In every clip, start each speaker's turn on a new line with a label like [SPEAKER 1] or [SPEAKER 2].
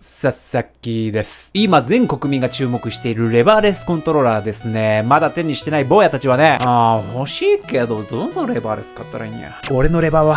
[SPEAKER 1] さっさきです。今全国民が注目しているレバーレスコントローラーですね。まだ手にしてない坊やたちはね、ああ、欲しいけど、どのレバーレス買ったらいいんや。俺のレバーは、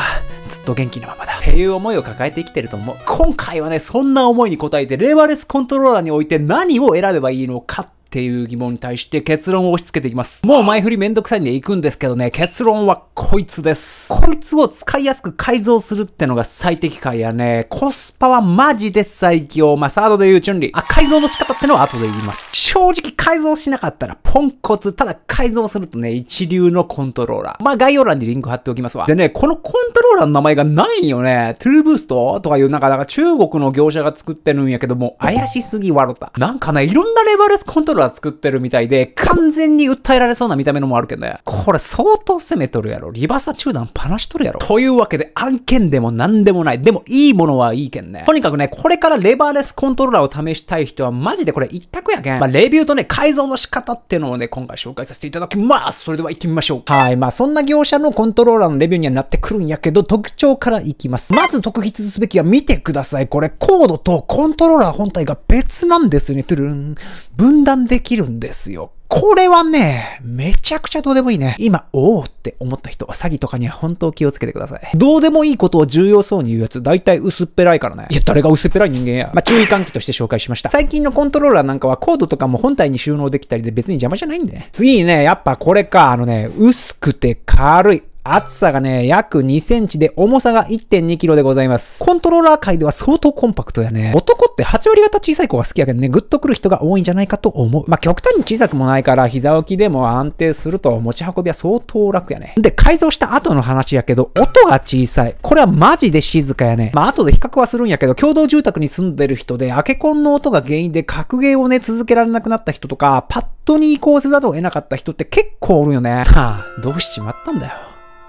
[SPEAKER 1] ずっと元気なままだ。っていう思いを抱えて生きてると思う。今回はね、そんな思いに応えて、レバーレスコントローラーにおいて何を選べばいいのかっっていう疑問に対して結論を押し付けていきます。もう前振りめんどくさいんで行くんですけどね、結論はこいつです。こいつを使いやすく改造するってのが最適解やね。コスパはマジで最強。まあ、サードで言うチュンリー。あ、改造の仕方ってのは後で言います。正直改造しなかったらポンコツ。ただ改造するとね、一流のコントローラー。まあ、概要欄にリンク貼っておきますわ。でね、このコントローラーの名前がないよね。トゥルーブーストとかいう、なんか、なんか中国の業者が作ってるんやけども、怪しすぎワロた。なんかね、いろんなレバレスコントローラーラ作ってるみたいで、完全に訴えられそうな見た目のもあるけどね。これ相当攻めとるやろ。リバーサ中断パラしとるやろ。というわけで、案件でも何でもない。でもいいものはいいけんね。とにかくね、これからレバーレスコントローラーを試したい人は、マジでこれ一択やけん。まあ、レビューとね、改造の仕方っていうのをね、今回紹介させていただきます。それでは行ってみましょう。はい。まあ、そんな業者のコントローラーのレビューにはなってくるんやけど、特徴からいきます。まず特筆すべきは見てください。これ、コードとコントローラー本体が別なんですよね。トゥルン。分断できるんですよ。これはね、めちゃくちゃどうでもいいね。今、おーって思った人、詐欺とかには本当気をつけてください。どうでもいいことを重要そうに言うやつ、大体薄っぺらいからね。いや、誰が薄っぺらい人間や。まあ、注意喚起として紹介しました。最近のコントローラーなんかはコードとかも本体に収納できたりで別に邪魔じゃないんでね。次ね、やっぱこれか、あのね、薄くて軽い。厚さがね、約2センチで重さが1.2キロでございます。コントローラー界では相当コンパクトやね。男って8割方小さい子が好きやけどね、グッとくる人が多いんじゃないかと思う。まあ、極端に小さくもないから、膝置きでも安定すると持ち運びは相当楽やね。で、改造した後の話やけど、音が小さい。これはマジで静かやね。まあ、後で比較はするんやけど、共同住宅に住んでる人で、アケコンの音が原因で格ゲーをね、続けられなくなった人とか、パッとに移行せざるを得なかった人って結構おるよね。はあ、どうしちまったんだよ。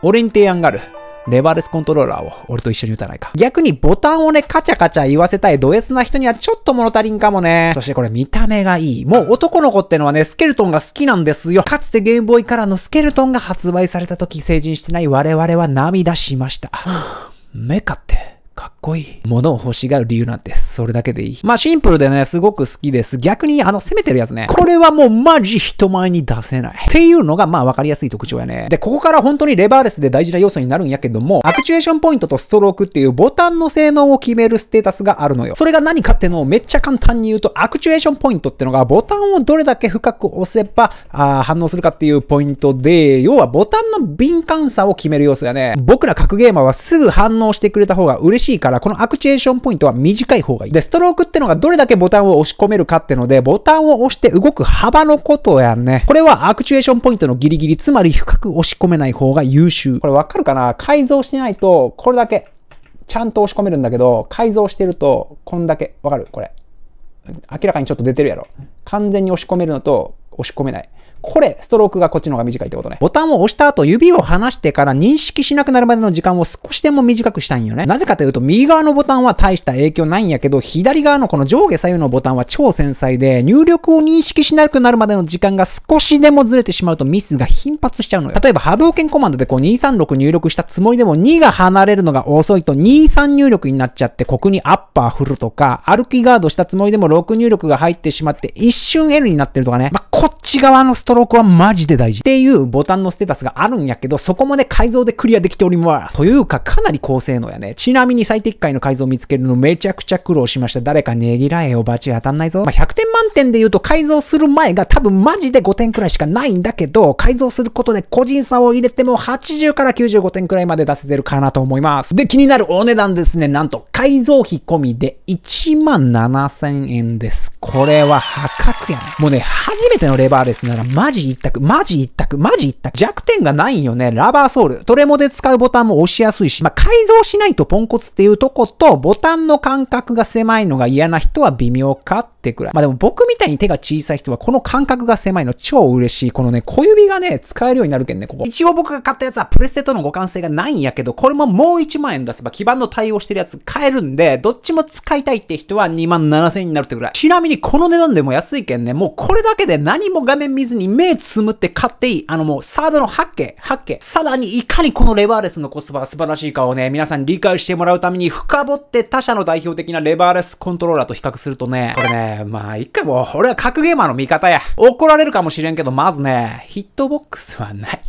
[SPEAKER 1] 俺に提案がある。レバーレスコントローラーを俺と一緒に打たないか。逆にボタンをね、カチャカチャ言わせたいドエスな人にはちょっと物足りんかもね。そしてこれ見た目がいい。もう男の子ってのはね、スケルトンが好きなんですよ。かつてゲームボーイカラーのスケルトンが発売された時成人してない我々は涙しました。メカって。かっこいい。物を欲しがる理由なんて、それだけでいい。まあシンプルでね、すごく好きです。逆に、あの、攻めてるやつね。これはもうマジ人前に出せない。っていうのが、まあ分かりやすい特徴やね。で、ここから本当にレバーレスで大事な要素になるんやけども、アクチュエーションポイントとストロークっていうボタンの性能を決めるステータスがあるのよ。それが何かってのをめっちゃ簡単に言うと、アクチュエーションポイントってのが、ボタンをどれだけ深く押せば、あ反応するかっていうポイントで、要はボタンの敏感さを決める要素やね。僕ら格ゲーマーはすぐ反応してくれた方が嬉しいしいから、このアクチュエーションポイントは短い方がいい。で、ストロークってのがどれだけボタンを押し込めるかってので、ボタンを押して動く幅のことやんね。これはアクチュエーションポイントのギリギリ、つまり深く押し込めない方が優秀。これわかるかな改造してないと、これだけ、ちゃんと押し込めるんだけど、改造してると、こんだけ、わかるこれ。明らかにちょっと出てるやろ。完全に押し込めるのと、押し込めない。これ、ストロークがこっちの方が短いってことね。ボタンを押した後、指を離してから認識しなくなるまでの時間を少しでも短くしたいんよね。なぜかというと、右側のボタンは大した影響ないんやけど、左側のこの上下左右のボタンは超繊細で、入力を認識しなくなるまでの時間が少しでもずれてしまうとミスが頻発しちゃうのよ。例えば、波動拳コマンドでこう236入力したつもりでも2が離れるのが遅いと23入力になっちゃって、ここにアッパー振るとか、歩きガードしたつもりでも6入力が入ってしまって一瞬 L になってるとかね。まあこっち側のストロークはマジで大事っていうボタンのステータスがあるんやけど、そこもね、改造でクリアできております。というか、かなり高性能やね。ちなみに最適解の改造を見つけるのめちゃくちゃ苦労しました。誰かねぎらえよ、バチ当たんないぞ。まあ、100点満点で言うと改造する前が多分マジで5点くらいしかないんだけど、改造することで個人差を入れても80から95点くらいまで出せてるかなと思います。で、気になるお値段ですね。なんと、改造費込みで1万7000円です。これは破格やね。もうね、初めてののレバーレスならマジ一択、マジ一択、マジ一択。弱点がないんよね。ラバーソール。トレモで使うボタンも押しやすいし、まあ、改造しないとポンコツっていうとこと、ボタンの感覚が狭いのが嫌な人は微妙かってくらい。まあ、でも僕みたいに手が小さい人はこの感覚が狭いの超嬉しい。このね、小指がね、使えるようになるけんね、ここ。一応僕が買ったやつはプレステとの互換性がないんやけど、これももう1万円出せば基盤の対応してるやつ買えるんで、どっちも使いたいって人は2万7000円になるってくらい。ちなみにこの値段でも安いけんね、もうこれだけで何何も画面見ずに目つむって買っていい。あのもうサードの八景、八景。さらにいかにこのレバーレスのコスパが素晴らしいかをね、皆さんに理解してもらうために深掘って他社の代表的なレバーレスコントローラーと比較するとね、これね、まあ一回もう、俺は格ゲーマーの味方や。怒られるかもしれんけど、まずね、ヒットボックスはない。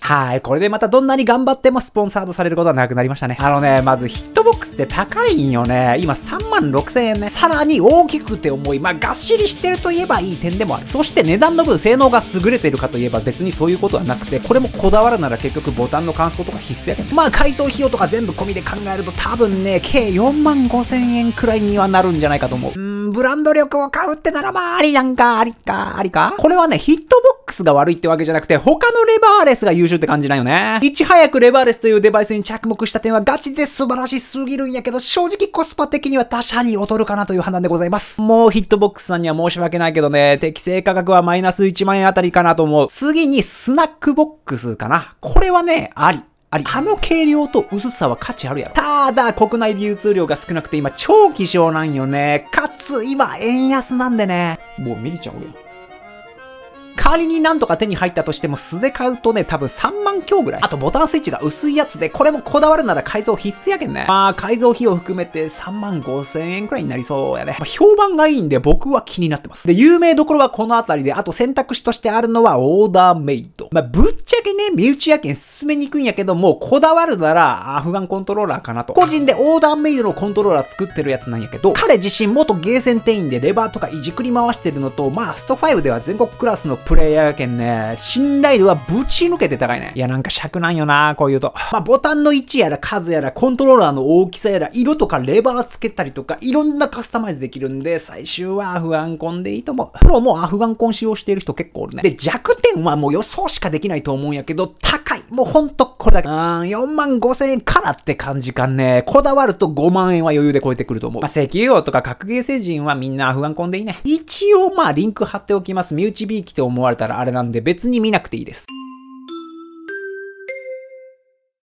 [SPEAKER 1] はい。これでまたどんなに頑張ってもスポンサードされることはなくなりましたね。あのね、まずヒットボックスって高いんよね。今3万6 0 0 0円ね。さらに大きくて重い。まあ、がっしりしてると言えばいい点でもある。そして値値段の分性能が優れているかといえば別にそういうことはなくて、これもこだわるなら結局ボタンの乾燥とか必須やけど、まあ改造費用とか全部込みで考えると多分ね、計4万5千円くらいにはなるんじゃないかと思う。うん、ブランド力を買うってならまあありなんか、ありか、ありかこれはね、ヒットボックスが悪いってわけじゃなくて、他のレバーレスが優秀って感じなんよね。いち早くレバーレスというデバイスに着目した点はガチで素晴らしすぎるんやけど、正直コスパ的には他社に劣るかなという判断でございます。もうヒットボックスさんには申し訳ないけどね、適正価格はマイナス1万円あたりかなと思う。次にスナックボックスかな。これはね、あり。あり。あの軽量と薄さは価値あるやろ。ただ、国内流通量が少なくて今超希少なんよね。かつ、今、円安なんでね。もう見れちゃうやん。仮になんとか手に入ったとしても素で買うとね、多分3万強ぐらい。あとボタンスイッチが薄いやつで、これもこだわるなら改造必須やけんね。まあ、改造費を含めて3万5千円くらいになりそうやね。まあ、評判がいいんで僕は気になってます。で、有名どころはこの辺りで、あと選択肢としてあるのはオーダーメイド。まあ、ぶっちゃけね、身内やけん進めにくいんやけど、もうこだわるなら、アフガンコントローラーかなと。個人でオーダーメイドのコントローラー作ってるやつなんやけど、彼自身元ゲーセン店員でレバーとかいじくり回してるのと、まあ、スト5では全国クラスのプレイヤーやけんね、信頼度はぶち抜けて高いね。いや、なんか尺なんよなこういうと。まあ、ボタンの位置やら数やら、コントローラーの大きさやら、色とかレバーつけたりとか、いろんなカスタマイズできるんで、最終はアフガンコンでいいと思う。プロもアフガンコン使用している人結構おるね。で、弱点はもう予想ししかできないと思うんやけど、高いもうほんとこれだけ。うん、4万5千円からって感じかね。こだわると5万円は余裕で超えてくると思う。まあ、石油王とか格ゲー星人はみんな不安込んでいいね。一応まあリンク貼っておきます。身内びいきと思われたらあれなんで別に見なくていいです。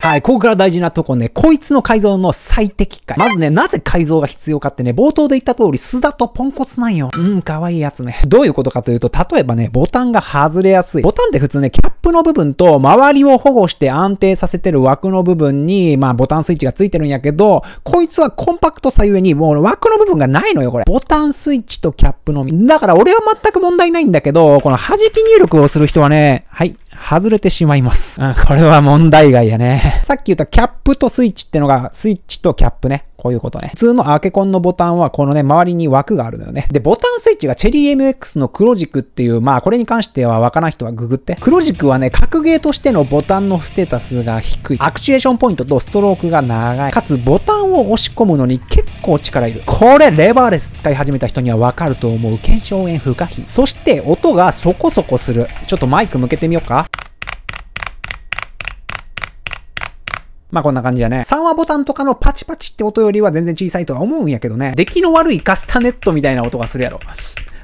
[SPEAKER 1] はい、ここから大事なとこね、こいつの改造の最適解。まずね、なぜ改造が必要かってね、冒頭で言った通り、素だとポンコツなんよ。うん、かわいいやつね。どういうことかというと、例えばね、ボタンが外れやすい。ボタンって普通ね、キャップの部分と、周りを保護して安定させてる枠の部分に、まあ、ボタンスイッチがついてるんやけど、こいつはコンパクトさゆえに、もう枠の部分がないのよ、これ。ボタンスイッチとキャップのみ。だから、俺は全く問題ないんだけど、この弾き入力をする人はね、はい、外れてしまいます。うん、これは問題外やね。さっき言ったキャップとスイッチってのが、スイッチとキャップね。こういうことね。普通のアケコンのボタンはこのね、周りに枠があるのよね。で、ボタンスイッチがチェリー MX の黒軸っていう、まあこれに関してはわからない人はググって。黒軸はね、格ゲーとしてのボタンのステータスが低い。アクチュエーションポイントとストロークが長い。かつボタンを押し込むのに結構力いる。これ、レバーレス使い始めた人にはわかると思う。検証炎不可避。そして、音がそこそこする。ちょっとマイク向けてみようか。まあこんな感じだね。3話ボタンとかのパチパチって音よりは全然小さいとは思うんやけどね。出来の悪いカスタネットみたいな音がするやろ。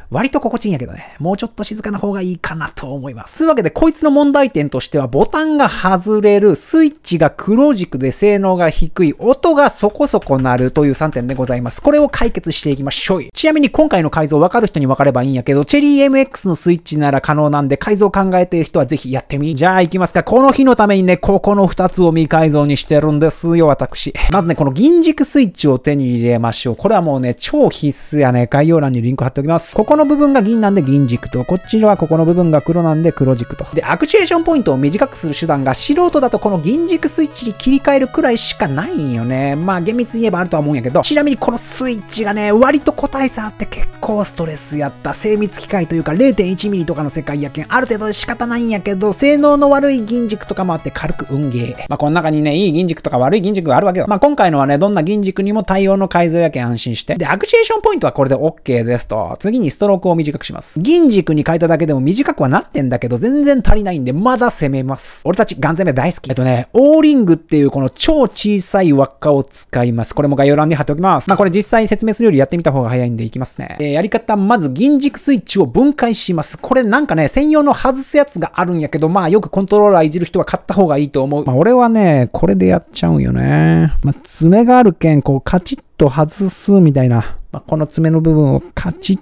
[SPEAKER 1] 割と心地いいんやけどね。もうちょっと静かな方がいいかなと思います。というわけで、こいつの問題点としては、ボタンが外れる、スイッチが黒軸で性能が低い、音がそこそこ鳴るという3点でございます。これを解決していきましょう。ちなみに今回の改造分かる人に分かればいいんやけど、チェリー MX のスイッチなら可能なんで、改造考えている人はぜひやってみ。じゃあ行きますか。この日のためにね、ここの2つを未改造にしてるんですよ、私。まずね、この銀軸スイッチを手に入れましょう。これはもうね、超必須やね。概要欄にリンク貼っておきます。こここの部分が銀なんで銀軸と、こっちはここの部分が黒なんで黒軸と。で、アクチュエーションポイントを短くする手段が素人だとこの銀軸スイッチに切り替えるくらいしかないんよね。まあ厳密に言えばあるとは思うんやけど、ちなみにこのスイッチがね、割と個体差あって結構ストレスやった。精密機械というか 0.1mm とかの世界やけん、ある程度で仕方ないんやけど、性能の悪い銀軸とかもあって軽く運ゲー。まあこの中にね、いい銀軸とか悪い銀軸があるわけよ。まあ今回のはね、どんな銀軸にも対応の改造やけん安心して。で、アクチュエーションポイントはこれで OK ですと。次にストトロークを短くします。銀軸に変えただけでも短くはなってんだけど、全然足りないんで、まだ攻めます。俺たち、ガン攻め大好き。えっとね、オーリングっていうこの超小さい輪っかを使います。これも概要欄に貼っておきます。まあ、これ実際に説明するよりやってみた方が早いんでいきますね。えー、やり方、まず銀軸スイッチを分解します。これなんかね、専用の外すやつがあるんやけど、まあ、よくコントローラーいじる人は買った方がいいと思う。まあ、俺はね、これでやっちゃうんよね。まあ、爪があるけん、こう、カチッと外すみたいな。まあ、この爪の部分をカチッ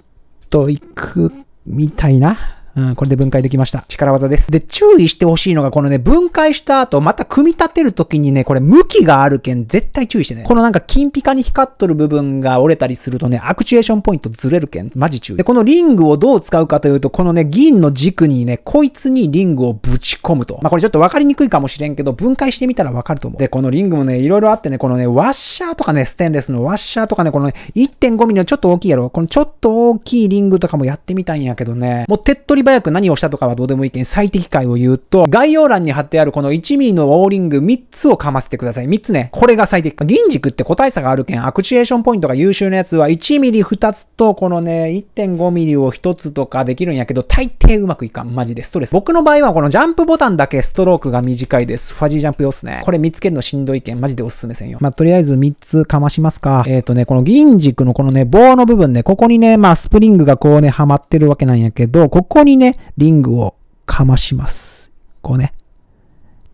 [SPEAKER 1] と行くみたいなうん、これで分解できました。力技です。で、注意してほしいのが、このね、分解した後、また組み立てるときにね、これ向きがあるけん、絶対注意してね。このなんか金ピカに光っとる部分が折れたりするとね、アクチュエーションポイントずれるけん、マジ注意。で、このリングをどう使うかというと、このね、銀の軸にね、こいつにリングをぶち込むと。まあ、これちょっと分かりにくいかもしれんけど、分解してみたら分かると思う。で、このリングもね、いろいろあってね、このね、ワッシャーとかね、ステンレスのワッシャーとかね、このね、1.5 m m のちょっと大きいやろ。このちょっと大きいリングとかもやってみたんやけどね、もう手っ取り早く何をしたとかはどうでもいいけん、最適解を言うと、概要欄に貼ってあるこの1ミリのウーリング3つをかませてください。3つね。これが最適。銀軸って個体差があるけん、アクチュエーションポイントが優秀なやつは1ミリ2つと、このね、1.5ミリを1つとかできるんやけど、大抵うまくいかん。マジでストレス。僕の場合はこのジャンプボタンだけストロークが短いです。ファジージャンプ用っすね。これ見つけるのしんどいけん、マジでおすすめせんよ。まあ、とりあえず3つかましますか。えっ、ー、とね、この銀軸のこのね、棒の部分ね、ここにね、まあ、スプリングがこうね、はまってるわけなんやけど、ここにね、リングをかまします。こうね。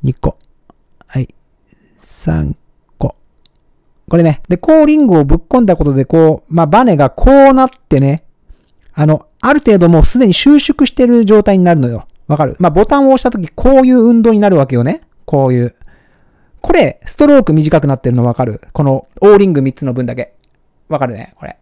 [SPEAKER 1] 2個。はい。3個。これね。で、こうリングをぶっ込んだことで、こう、まあ、バネがこうなってね、あの、ある程度もうすでに収縮してる状態になるのよ。わかるまあ、ボタンを押したとき、こういう運動になるわけよね。こういう。これ、ストローク短くなってるのわかるこの、オーリング3つの分だけ。わかるねこれ。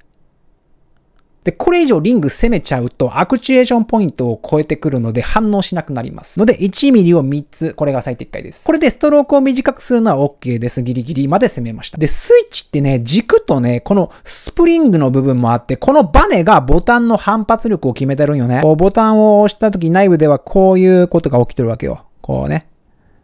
[SPEAKER 1] で、これ以上リング攻めちゃうと、アクチュエーションポイントを超えてくるので反応しなくなります。ので、1ミリを3つ、これが最適解です。これでストロークを短くするのは OK です。ギリギリまで攻めました。で、スイッチってね、軸とね、このスプリングの部分もあって、このバネがボタンの反発力を決めてるんよね。こうボタンを押した時内部ではこういうことが起きてるわけよ。こうね。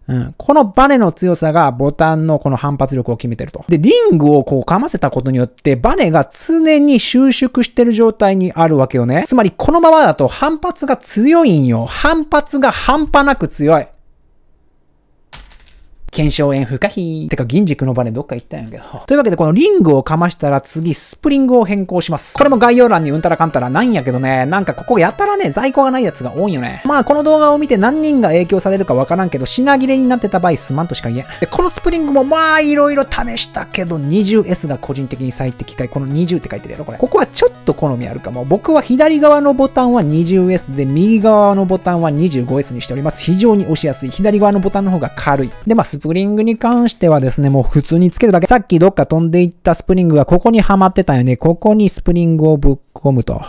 [SPEAKER 1] うん、このバネの強さがボタンのこの反発力を決めてると。で、リングをこう噛ませたことによって、バネが常に収縮してる状態にあるわけよね。つまり、このままだと反発が強いんよ。反発が半端なく強い。検証炎不可避。てか、銀軸のバネどっか行ったんやけど。というわけで、このリングをかましたら次、スプリングを変更します。これも概要欄にうんたらかんたらないんやけどね、なんかここやたらね、在庫がないやつが多いよね。まあ、この動画を見て何人が影響されるかわからんけど、品切れになってた場合、すまんとしか言えん。で、このスプリングもまあ、いろいろ試したけど、20S が個人的に最適解。この20って書いてるやろ、これ。ここはちょっと好みあるかも。僕は左側のボタンは 20S で、右側のボタンは 25S にしております。非常に押しやすい。左側のボタンの方が軽い。で、まあ、スププリングに関してはですね、もう普通につけるだけ。さっきどっか飛んでいったスプリングがここにはまってたよね。ここにスプリングをぶっ込むと。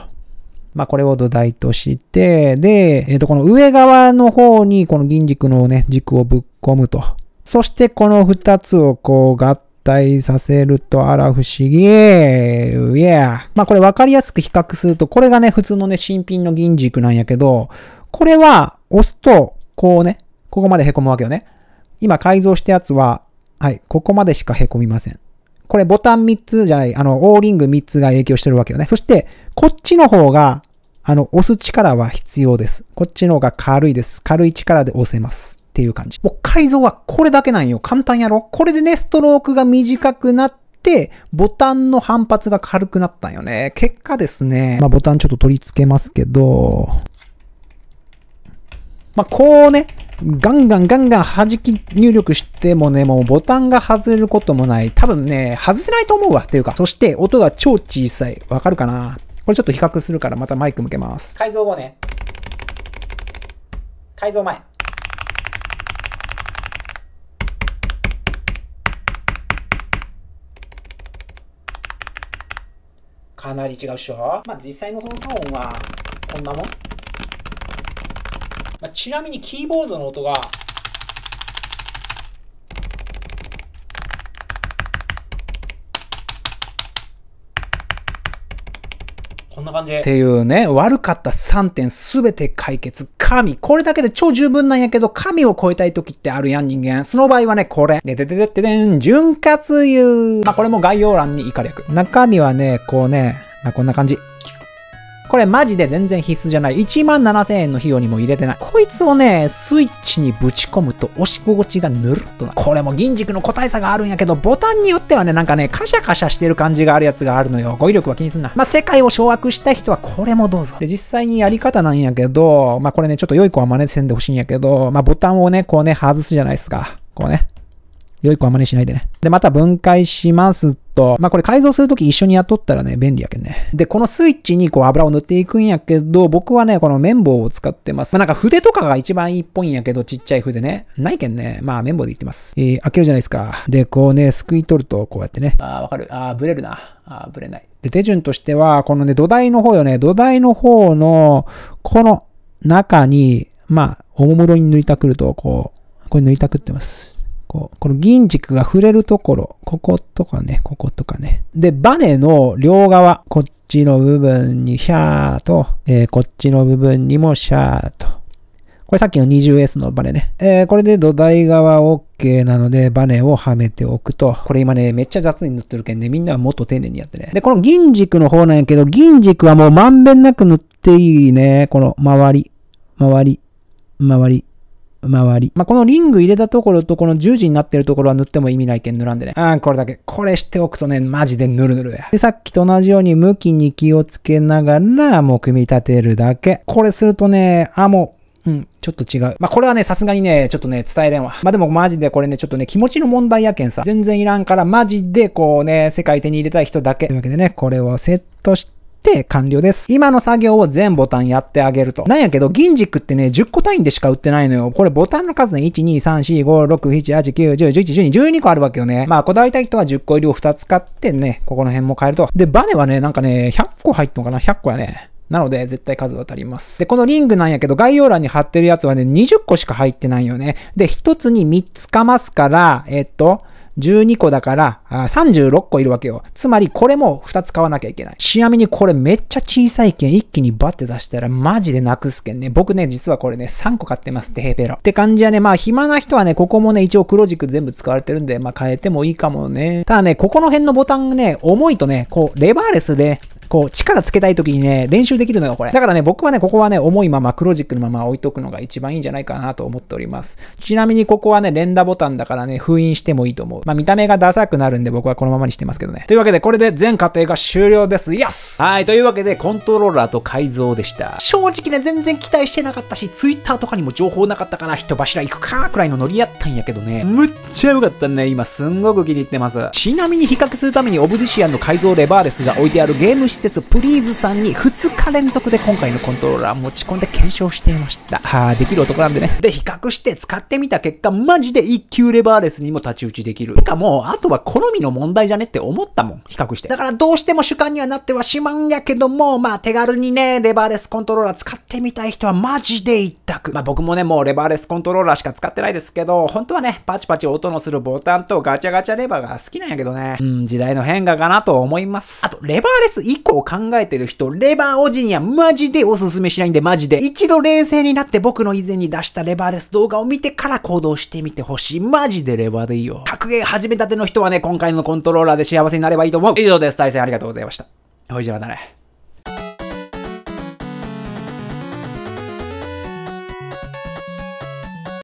[SPEAKER 1] まあ、これを土台として、で、えっ、ー、と、この上側の方に、この銀軸のね、軸をぶっ込むと。そしてこの二つをこう合体させるとあら不思議。いや。ーまあこれ分かりやすく比較すると、これがね、普通のね、新品の銀軸なんやけど、これは押すと、こうね、ここまで凹むわけよね。今改造したやつは、はい、ここまでしか凹みません。これボタン3つじゃない、あの、オーリング3つが影響してるわけよね。そして、こっちの方が、あの、押す力は必要です。こっちの方が軽いです。軽い力で押せます。っていう感じ。もう改造はこれだけなんよ。簡単やろこれでね、ストロークが短くなって、ボタンの反発が軽くなったんよね。結果ですね。まあ、ボタンちょっと取り付けますけど、まあ、こうね、ガンガンガンガン弾き入力してもね、もうボタンが外れることもない。多分ね、外せないと思うわ。っていうか、そして音が超小さい。わかるかなこれちょっと比較するからまたマイク向けます。改造後ね。改造前。かなり違うっしょまあ、実際のその3音は、こんなもんまあ、ちなみにキーボードの音が、こんな感じ。っていうね、悪かった3点すべて解決。神。これだけで超十分なんやけど、神を超えたい時ってあるやん、人間。その場合はね、これ。ででででででん、潤滑油。まあ、これも概要欄に以下略。中身はね、こうね、まあ、こんな感じ。これマジで全然必須じゃない。1万7000円の費用にも入れてない。こいつをね、スイッチにぶち込むと押し心地がぬるっとな。これも銀軸の個体差があるんやけど、ボタンによってはね、なんかね、カシャカシャしてる感じがあるやつがあるのよ。語彙力は気にすんな。まあ、世界を掌握した人はこれもどうぞ。で、実際にやり方なんやけど、まあ、これね、ちょっと良い子は真似せんでほしいんやけど、まあ、ボタンをね、こうね、外すじゃないですか。こうね。良い子は真似しないでね。で、また分解しますと、まあこれ改造するとき一緒にやっとったらね、便利やけんね。で、このスイッチにこう油を塗っていくんやけど、僕はね、この綿棒を使ってます。まあなんか筆とかが一番いいっぽいんやけど、ちっちゃい筆ね。ないけんね。まあ綿棒でいってます。えー、開けるじゃないですか。で、こうね、すくい取るとこうやってね。ああ、わかる。ああ、ぶれるな。ああ、ぶれない。で、手順としては、このね、土台の方よね、土台の方の、この中に、まあ、おもむろに塗りたくると、こう、これ塗りたくってます。ここの銀軸が触れるところ、こことかね、こことかね。で、バネの両側、こっちの部分にシャーと、えー、こっちの部分にもシャーと。これさっきの 20S のバネね。えー、これで土台側 OK なのでバネをはめておくと。これ今ね、めっちゃ雑に塗ってるけんね、みんなはもっと丁寧にやってね。で、この銀軸の方なんやけど、銀軸はもうまんべんなく塗っていいね。この周り、周り、周り。周り。まあ、このリング入れたところとこの十字になってるところは塗っても意味ないけん塗らんでね。ああ、これだけ。これしておくとね、マジでぬるぬるや。で、さっきと同じように向きに気をつけながら、もう組み立てるだけ。これするとね、あ、もう、うん、ちょっと違う。まあ、これはね、さすがにね、ちょっとね、伝えれんわ。まあ、でもマジでこれね、ちょっとね、気持ちの問題やけんさ。全然いらんから、マジでこうね、世界手に入れたい人だけ。というわけでね、これをセットして、て完了です。今の作業を全ボタンやってあげると。なんやけど、銀軸ってね、10個単位でしか売ってないのよ。これボタンの数ね、1、2、3、4、5、6、7、8、9、10、11、12、12個あるわけよね。まあ、こだわりたい人は10個入りを2つ買ってね、ここの辺も変えると。で、バネはね、なんかね、100個入っんのかな ?100 個やね。なので、絶対数足ります。で、このリングなんやけど、概要欄に貼ってるやつはね、20個しか入ってないよね。で、1つに3つかますから、えっと、12個だからあ36個いるわけよ。つまりこれも2つ買わなきゃいけない。ちなみにこれめっちゃ小さい券一気にバッて出したらマジでなくすけんね。僕ね、実はこれね、3個買ってますってヘペロ。って感じやね。まあ暇な人はね、ここもね、一応黒軸全部使われてるんで、まあ変えてもいいかもね。ただね、ここの辺のボタンね、重いとね、こう、レバーレスでこう、力つけたい時にね、練習できるのよ、これ。だからね、僕はね、ここはね、重いまま、クロジックのまま置いとくのが一番いいんじゃないかなと思っております。ちなみに、ここはね、連打ボタンだからね、封印してもいいと思う。まあ、見た目がダサくなるんで、僕はこのままにしてますけどね。というわけで、これで全過程が終了です。イエスはい、というわけで、コントローラーと改造でした。正直ね、全然期待してなかったし、Twitter とかにも情報なかったから、人柱行くかくらいのノリやったんやけどね、むっちゃ良かったね。今、すんごく気に入ってます。ちなみに、比較するために、オブディシアンの改造レバーですが、置いてあるゲーム施設プリーズさんに2日連続で今回のコントローラー持ち込んで検証していました。はあ、できる男なんでね。で、比較して使ってみた結果、マジで1級レバーレスにも太刀打ちできる。かもう、あとは好みの問題じゃねって思ったもん。比較して。だからどうしても主観にはなってはしまうんやけども、まあ手軽にね、レバーレスコントローラー使ってみたい人はマジで一択。まあ僕もね、もうレバーレスコントローラーしか使ってないですけど、本当はね、パチパチ音のするボタンとガチャガチャレバーが好きなんやけどね。うん、時代の変化かなと思います。あと、レバーレス以個を考えてる人、レバーおじにはマジでおすすめしないんで、マジで。一度冷静になって僕の以前に出したレバーです動画を見てから行動してみてほしい。マジでレバーでいいよ。格ゲー始めたての人はね、今回のコントローラーで幸せになればいいと思う。以上です。対戦ありがとうございました。ほいじゃまたね。